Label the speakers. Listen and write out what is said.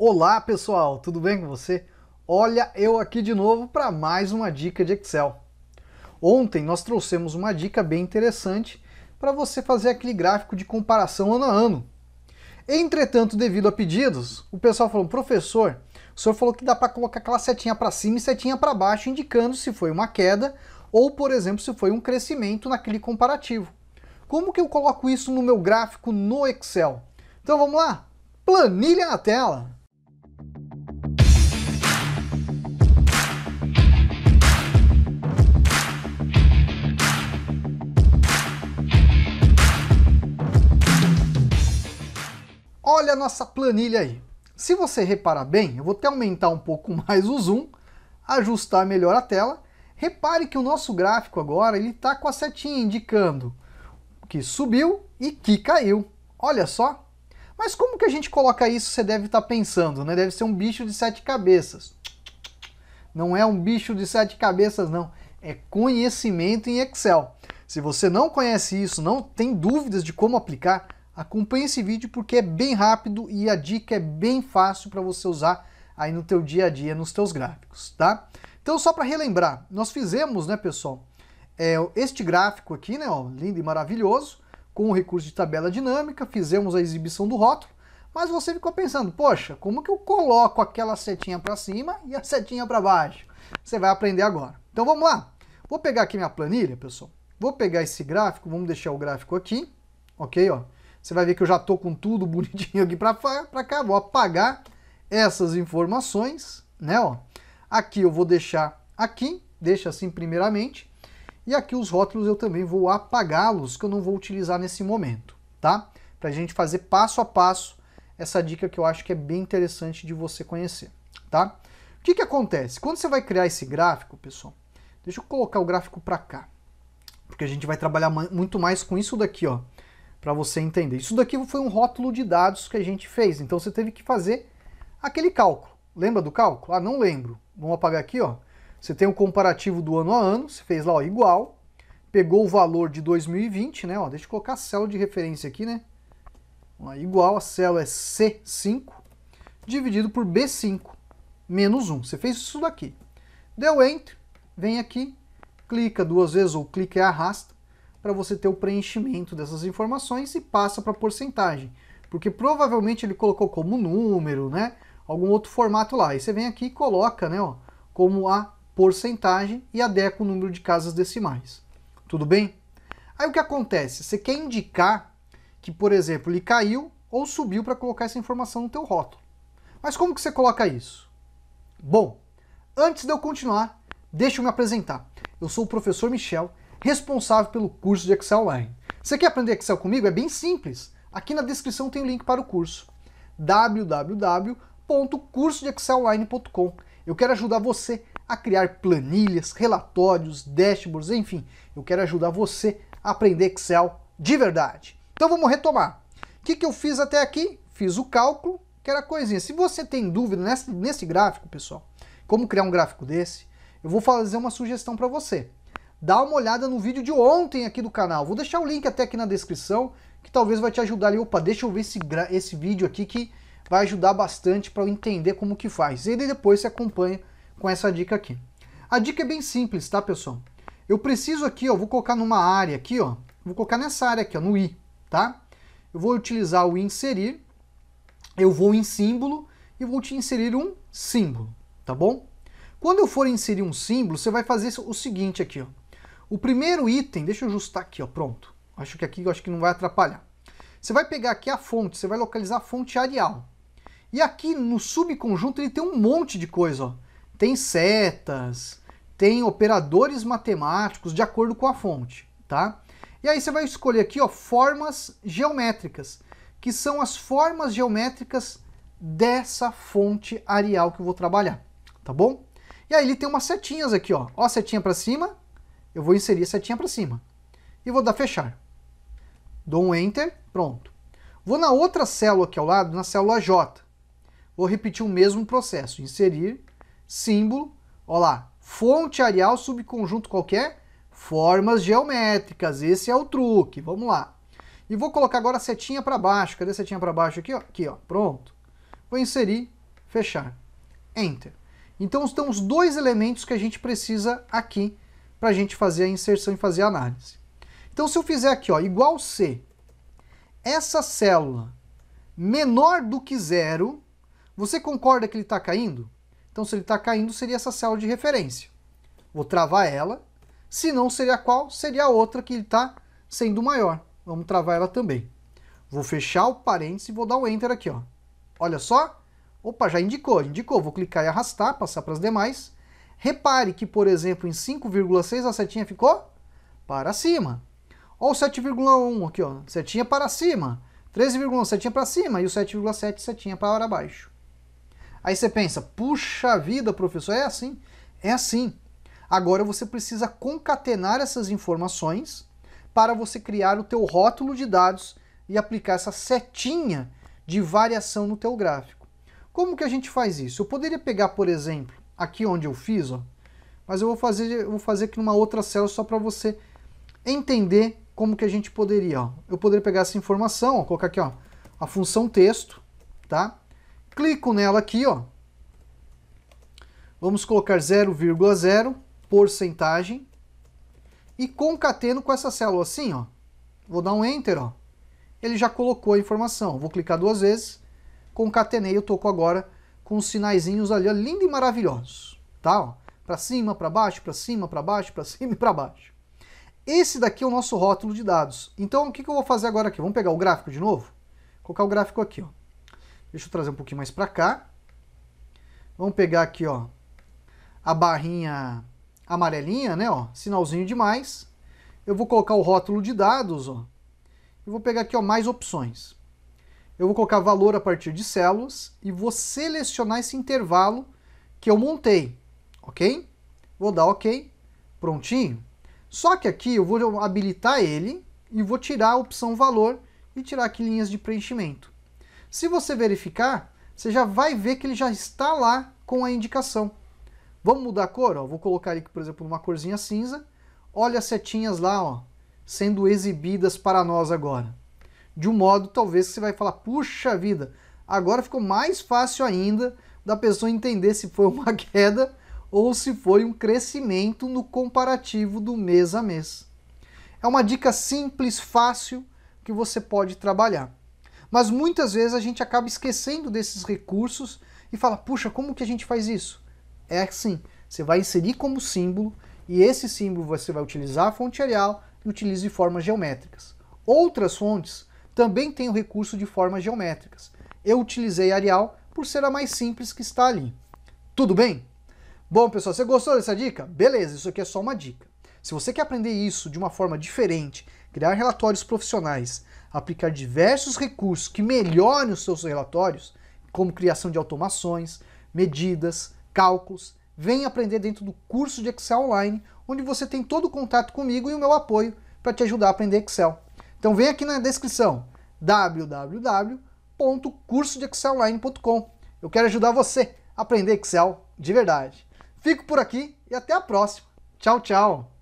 Speaker 1: Olá pessoal, tudo bem com você? Olha eu aqui de novo para mais uma dica de Excel. Ontem nós trouxemos uma dica bem interessante para você fazer aquele gráfico de comparação ano a ano. Entretanto, devido a pedidos, o pessoal falou, professor, o senhor falou que dá para colocar aquela setinha para cima e setinha para baixo, indicando se foi uma queda ou, por exemplo, se foi um crescimento naquele comparativo. Como que eu coloco isso no meu gráfico no Excel? Então vamos lá? Planilha na tela! nossa planilha aí. Se você reparar bem, eu vou até aumentar um pouco mais o zoom, ajustar melhor a tela. Repare que o nosso gráfico agora ele está com a setinha indicando que subiu e que caiu. Olha só. Mas como que a gente coloca isso, você deve estar tá pensando, né? Deve ser um bicho de sete cabeças. Não é um bicho de sete cabeças, não. É conhecimento em Excel. Se você não conhece isso, não tem dúvidas de como aplicar, Acompanhe esse vídeo porque é bem rápido e a dica é bem fácil para você usar aí no teu dia a dia, nos teus gráficos, tá? Então só para relembrar, nós fizemos, né pessoal, é, este gráfico aqui, né, ó, lindo e maravilhoso, com o recurso de tabela dinâmica, fizemos a exibição do rótulo, mas você ficou pensando, poxa, como que eu coloco aquela setinha para cima e a setinha para baixo? Você vai aprender agora. Então vamos lá. Vou pegar aqui minha planilha, pessoal. Vou pegar esse gráfico, vamos deixar o gráfico aqui, ok? Ó. Você vai ver que eu já estou com tudo bonitinho aqui para cá. Vou apagar essas informações, né? Ó. Aqui eu vou deixar aqui, deixa assim primeiramente. E aqui os rótulos eu também vou apagá-los, que eu não vou utilizar nesse momento, tá? Para a gente fazer passo a passo essa dica que eu acho que é bem interessante de você conhecer, tá? O que, que acontece? Quando você vai criar esse gráfico, pessoal, deixa eu colocar o gráfico para cá, porque a gente vai trabalhar muito mais com isso daqui, ó para você entender. Isso daqui foi um rótulo de dados que a gente fez, então você teve que fazer aquele cálculo. Lembra do cálculo? Ah, não lembro. Vamos apagar aqui, ó. Você tem o um comparativo do ano a ano, você fez lá, ó, igual, pegou o valor de 2020, né, ó, deixa eu colocar a célula de referência aqui, né, ó, igual, a célula é C5, dividido por B5, menos 1. Você fez isso daqui. Deu Enter, vem aqui, clica duas vezes ou clica e arrasta, para você ter o preenchimento dessas informações e passa para porcentagem, porque provavelmente ele colocou como número, né? Algum outro formato lá. E você vem aqui e coloca, né, ó, como a porcentagem e adequa o número de casas decimais. Tudo bem? Aí o que acontece? Você quer indicar que, por exemplo, ele caiu ou subiu para colocar essa informação no teu rótulo. Mas como que você coloca isso? Bom, antes de eu continuar, deixa eu me apresentar. Eu sou o professor Michel responsável pelo curso de Excel Online. Você quer aprender Excel comigo? É bem simples. Aqui na descrição tem o link para o curso www.cursodeexcelonline.com. Eu quero ajudar você a criar planilhas, relatórios, dashboards, enfim, eu quero ajudar você a aprender Excel de verdade. Então vamos retomar. O que, que eu fiz até aqui? Fiz o cálculo, que era coisinha. Se você tem dúvida nesse, nesse gráfico, pessoal, como criar um gráfico desse, eu vou fazer uma sugestão para você dá uma olhada no vídeo de ontem aqui do canal. Vou deixar o link até aqui na descrição, que talvez vai te ajudar ali. Opa, deixa eu ver esse, esse vídeo aqui que vai ajudar bastante para eu entender como que faz. E depois se acompanha com essa dica aqui. A dica é bem simples, tá, pessoal? Eu preciso aqui, ó, vou colocar numa área aqui, ó, vou colocar nessa área aqui, ó, no i, tá? Eu vou utilizar o inserir, eu vou em símbolo e vou te inserir um símbolo, tá bom? Quando eu for inserir um símbolo, você vai fazer o seguinte aqui, ó. O primeiro item, deixa eu ajustar aqui, ó, pronto. Acho que aqui acho que não vai atrapalhar. Você vai pegar aqui a fonte, você vai localizar a fonte Arial. E aqui no subconjunto ele tem um monte de coisa, ó. Tem setas, tem operadores matemáticos de acordo com a fonte, tá? E aí você vai escolher aqui, ó, formas geométricas, que são as formas geométricas dessa fonte Arial que eu vou trabalhar, tá bom? E aí ele tem umas setinhas aqui, ó. Ó a setinha para cima, eu vou inserir a setinha para cima. E vou dar fechar. Dou um Enter, pronto. Vou na outra célula aqui ao lado, na célula J. Vou repetir o mesmo processo. Inserir, símbolo, olha lá, fonte arial, subconjunto qualquer, formas geométricas. Esse é o truque, vamos lá. E vou colocar agora a setinha para baixo. Cadê a setinha para baixo aqui? Ó? Aqui, ó. pronto. Vou inserir, fechar, Enter. Então, estão os dois elementos que a gente precisa aqui para a gente fazer a inserção e fazer a análise. Então, se eu fizer aqui, ó, igual C, essa célula menor do que zero, você concorda que ele está caindo? Então, se ele está caindo, seria essa célula de referência. Vou travar ela. Se não, seria qual? Seria a outra que ele está sendo maior. Vamos travar ela também. Vou fechar o parênteses e vou dar o um Enter aqui. Ó. Olha só. Opa, já indicou, indicou. Vou clicar e arrastar, passar para as demais. Repare que, por exemplo, em 5,6 a setinha ficou para cima. Ou 7,1 aqui, ó, setinha para cima. 13,1 setinha para cima e o 7,7 setinha para baixo. Aí você pensa, puxa vida, professor, é assim? É assim. Agora você precisa concatenar essas informações para você criar o teu rótulo de dados e aplicar essa setinha de variação no teu gráfico. Como que a gente faz isso? Eu poderia pegar, por exemplo, aqui onde eu fiz, ó. Mas eu vou fazer, eu vou fazer aqui numa outra célula só para você entender como que a gente poderia, ó. Eu poderia pegar essa informação, ó, colocar aqui, ó, a função texto, tá? Clico nela aqui, ó. Vamos colocar 0,0 porcentagem e concateno com essa célula assim, ó. Vou dar um enter, ó. Ele já colocou a informação. Vou clicar duas vezes, concatenei, eu toco agora com os sinaizinhos ali, ó, lindo e maravilhosos, tá? Para cima, para baixo, para cima, para baixo, para cima e para baixo. Esse daqui é o nosso rótulo de dados. Então, o que, que eu vou fazer agora aqui? Vamos pegar o gráfico de novo? Vou colocar o gráfico aqui, ó. Deixa eu trazer um pouquinho mais para cá. Vamos pegar aqui, ó, a barrinha amarelinha, né, ó, sinalzinho demais. Eu vou colocar o rótulo de dados, ó. E vou pegar aqui, ó, mais opções eu vou colocar valor a partir de células e vou selecionar esse intervalo que eu montei, ok? Vou dar ok, prontinho. Só que aqui eu vou habilitar ele e vou tirar a opção valor e tirar aqui linhas de preenchimento. Se você verificar, você já vai ver que ele já está lá com a indicação. Vamos mudar a cor? Ó. Vou colocar aqui, por exemplo, uma corzinha cinza. Olha as setinhas lá ó, sendo exibidas para nós agora de um modo talvez que você vai falar, puxa vida, agora ficou mais fácil ainda da pessoa entender se foi uma queda ou se foi um crescimento no comparativo do mês a mês. É uma dica simples, fácil, que você pode trabalhar. Mas muitas vezes a gente acaba esquecendo desses recursos e fala, puxa, como que a gente faz isso? É assim, você vai inserir como símbolo e esse símbolo você vai utilizar a fonte Arial e utiliza de formas geométricas. Outras fontes também tem o recurso de formas geométricas. Eu utilizei Arial por ser a mais simples que está ali. Tudo bem? Bom, pessoal, você gostou dessa dica? Beleza, isso aqui é só uma dica. Se você quer aprender isso de uma forma diferente, criar relatórios profissionais, aplicar diversos recursos que melhorem os seus relatórios, como criação de automações, medidas, cálculos, vem aprender dentro do curso de Excel Online, onde você tem todo o contato comigo e o meu apoio para te ajudar a aprender Excel. Então vem aqui na descrição www.cursodeexcelonline.com. Eu quero ajudar você a aprender Excel de verdade. Fico por aqui e até a próxima. Tchau, tchau.